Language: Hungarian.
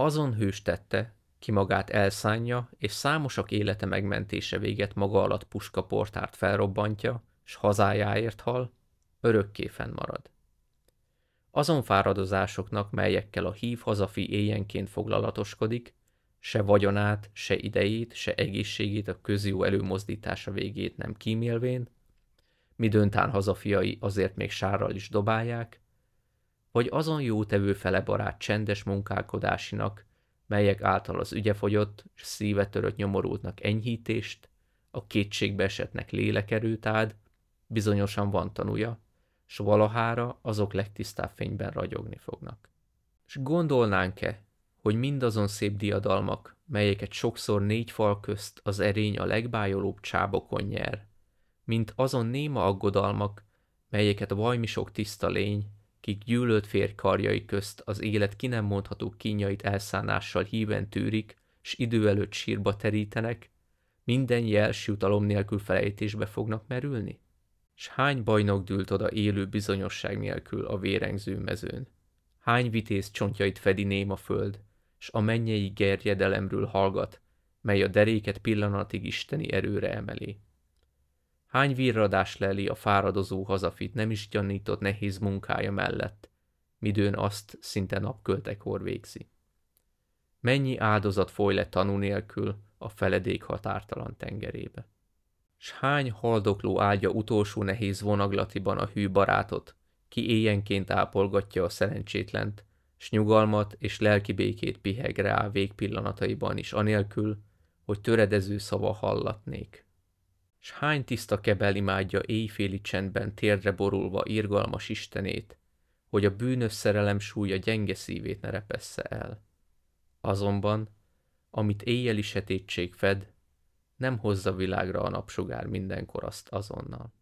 azon hős tette, ki magát elszánja, és számosak élete megmentése véget maga alatt puska portárt felrobbantja, s hazájáért hal, örökké fennmarad. Azon fáradozásoknak, melyekkel a hív hazafi éjenként foglalatoskodik, se vagyonát, se idejét, se egészségét a közjó előmozdítása végét nem kímélvén, mi döntán hazafiai azért még sárral is dobálják, hogy azon jótevő fele barát csendes munkálkodásinak, melyek által az ügyefogyott és szíve törött nyomorultnak enyhítést, a kétségbe esetnek lélekerőt áld, bizonyosan van tanúja, s valahára azok legtisztább fényben ragyogni fognak. És gondolnánk-e, hogy mindazon szép diadalmak, melyeket sokszor négy fal közt az erény a legbájolóbb csábokon nyer, mint azon néma aggodalmak, melyeket a vajmisok tiszta lény akik gyűlölt férj karjai közt az élet ki nem mondható kínjait elszánással híven tűrik, s idő előtt sírba terítenek, minden jel utalom nélkül felejtésbe fognak merülni? S hány bajnok dűlt oda élő bizonyosság nélkül a vérengző mezőn? Hány vitéz csontjait fedi néma föld, s a mennyei gerjedelemről hallgat, mely a deréket pillanatig isteni erőre emeli? Hány virradás leli a fáradozó hazafit nem is gyanított nehéz munkája mellett, midőn azt szinte napköltekor végzi. Mennyi áldozat foly le tanú nélkül a feledék határtalan tengerébe. S hány haldokló ágya utolsó nehéz vonaglatiban a hű barátot, ki éjenként ápolgatja a szerencsétlent, s nyugalmat és lelki békét piheg rá végpillanataiban is anélkül, hogy töredező szava hallatnék. S hány tiszta kebel imádja éjféli csendben térdre borulva irgalmas Istenét, hogy a bűnös szerelem súlya gyenge szívét ne repessze el. Azonban, amit éjjeli sötétség fed, nem hozza világra a napsugár mindenkor azt azonnal.